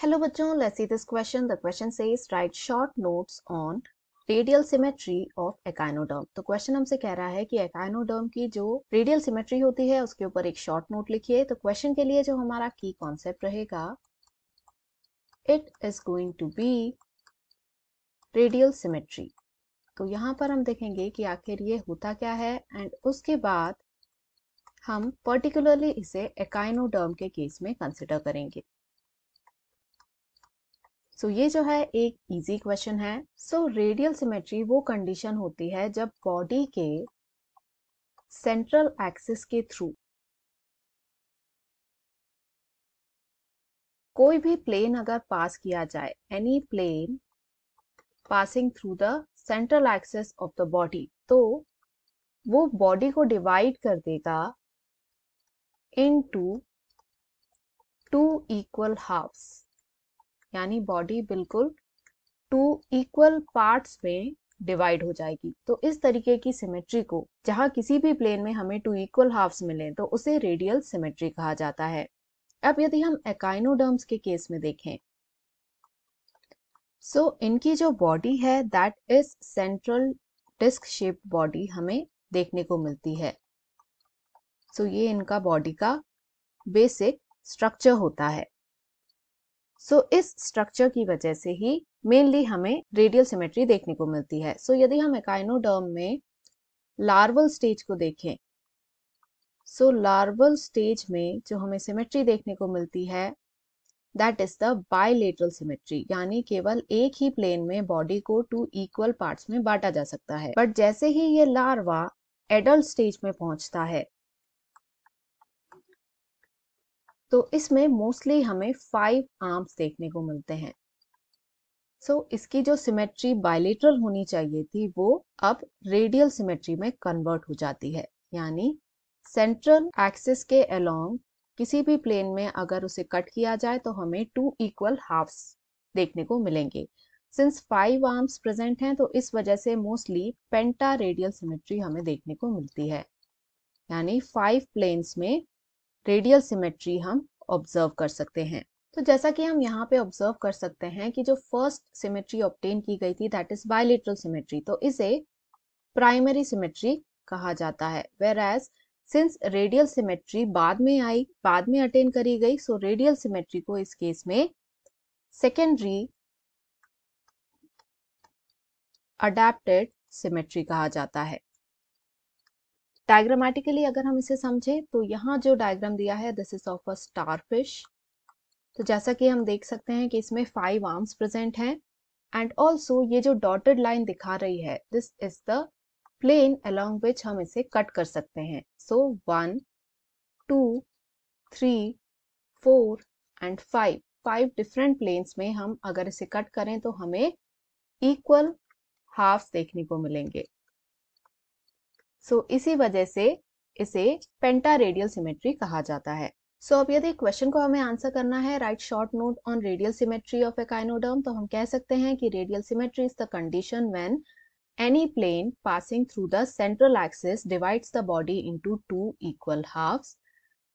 Hello bachon, let's see this question. The question says write short notes on radial symmetry of echinoderm तो question हमसे कह रहा है कि एकाइनोडर्म की जो रेडियल सिमेट्री होती है उसके ऊपर एक शॉर्ट नोट लिखिए तो क्वेश्चन के लिए जो हमारा की कॉन्सेप्ट रहेगा it is going to be radial symmetry तो यहाँ पर हम देखेंगे कि आखिर ये होता क्या है एंड उसके बाद हम पर्टिकुलरली इसे एकाइनोडर्म के केस में कंसिडर करेंगे सो so, ये जो है एक इजी क्वेश्चन है सो रेडियल सिमेट्री वो कंडीशन होती है जब बॉडी के सेंट्रल एक्सिस के थ्रू कोई भी प्लेन अगर पास किया जाए any plane passing through the central axis of the body तो वो बॉडी को डिवाइड कर देगा इनटू टू इक्वल हाफ्स यानी बॉडी बिल्कुल टू इक्वल पार्ट्स में डिवाइड हो जाएगी तो इस तरीके की सिमेट्री को जहां किसी भी प्लेन में हमें टू इक्वल हाफ्स मिले तो उसे रेडियल सिमेट्री कहा जाता है अब यदि हम एकाइनोडर्म्स के केस में देखें सो so, इनकी जो बॉडी है that is central disc shape body हमें देखने को मिलती है सो so, ये इनका बॉडी का बेसिक स्ट्रक्चर होता है सो so, इस स्ट्रक्चर की वजह से ही मेनली हमें रेडियल सिमेट्री देखने को मिलती है सो so, यदि हम एकाइनोडर्म में लार्वल स्टेज को देखें सो so, लार्वल स्टेज में जो हमें सिमेट्री देखने को मिलती है that is the bilateral symmetry यानी केवल एक ही प्लेन में बॉडी को टू इक्वल पार्ट्स में बांटा जा सकता है बट जैसे ही ये लार्वा एडल्ट स्टेज में पहुंचता है तो इसमें मोस्टली हमें फाइव आर्म्स देखने को मिलते हैं सो so, इसकी जो सिमेट्री बायलेटरल होनी चाहिए थी वो अब रेडियल सिमेट्री में कन्वर्ट हो जाती है यानी सेंट्रल एक्सिस के अलोंग किसी भी प्लेन में अगर उसे कट किया जाए तो हमें टू इक्वल हाफ्स देखने को मिलेंगे सिंस फाइव आर्म्स प्रेजेंट हैं तो इस वजह से मोस्टली पेंटा रेडियल सिमेट्री हमें देखने को मिलती है यानी फाइव प्लेन्स में रेडियल सिमेट्री हम ऑब्जर्व कर सकते हैं तो जैसा कि हम यहाँ पे ऑब्जर्व कर सकते हैं कि जो फर्स्ट सिमेट्री ऑप्टेन की गई थी दैट इज बायोलिट्रल सिमेट्री तो इसे प्राइमरी सिमेट्री कहा जाता है whereas since radial symmetry बाद में आई बाद में अटेन करी गई सो रेडियल सिमेट्री को इस केस में सेकेंडरी अडेप्टेड सिमेट्री कहा जाता है डायग्रामेटिकली अगर हम इसे समझे तो यहाँ जो डायग्राम दिया है this is of a starfish तो जैसा कि हम देख सकते हैं कि इसमें फाइव आर्म्स प्रेजेंट हैं एंड ऑल्सो ये जो डॉटेड लाइन दिखा रही है this is the plane along which हम इसे कट कर सकते हैं so one two three four and five five different planes में हम अगर इसे कट करें तो हमें इक्वल हाफ देखने को मिलेंगे सो so, इसी वजह से इसे पेंटा रेडियल सिमेट्री कहा जाता है सो so, अब यदि क्वेश्चन को हमें आंसर करना है write short note on radial symmetry of echinoderm तो हम कह सकते हैं कि radial symmetry is the condition when any plane passing through the central axis divides the body into two equal half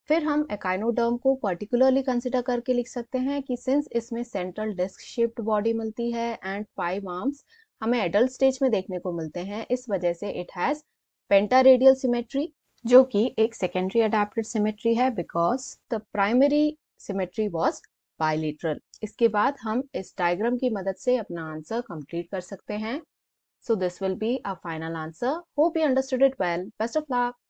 फिर हम एकाइनोडर्म को पर्टिकुलरली कंसिडर करके लिख सकते हैं कि सिंस इसमें सेंट्रल डिस्क शेप्ड बॉडी मिलती है एंड फाइव आर्म्स हमें एडल्ट स्टेज में देखने को मिलते हैं इस वजह से इट हैज रेडियल सिमेट्री जो कि एक सेकेंडरी अडेप्टेड सिमेट्री है because the primary symmetry was bilateral इसके बाद हम इस डायग्राम की मदद से अपना आंसर कंप्लीट कर सकते हैं so this will be a final answer hope you understood it well best of luck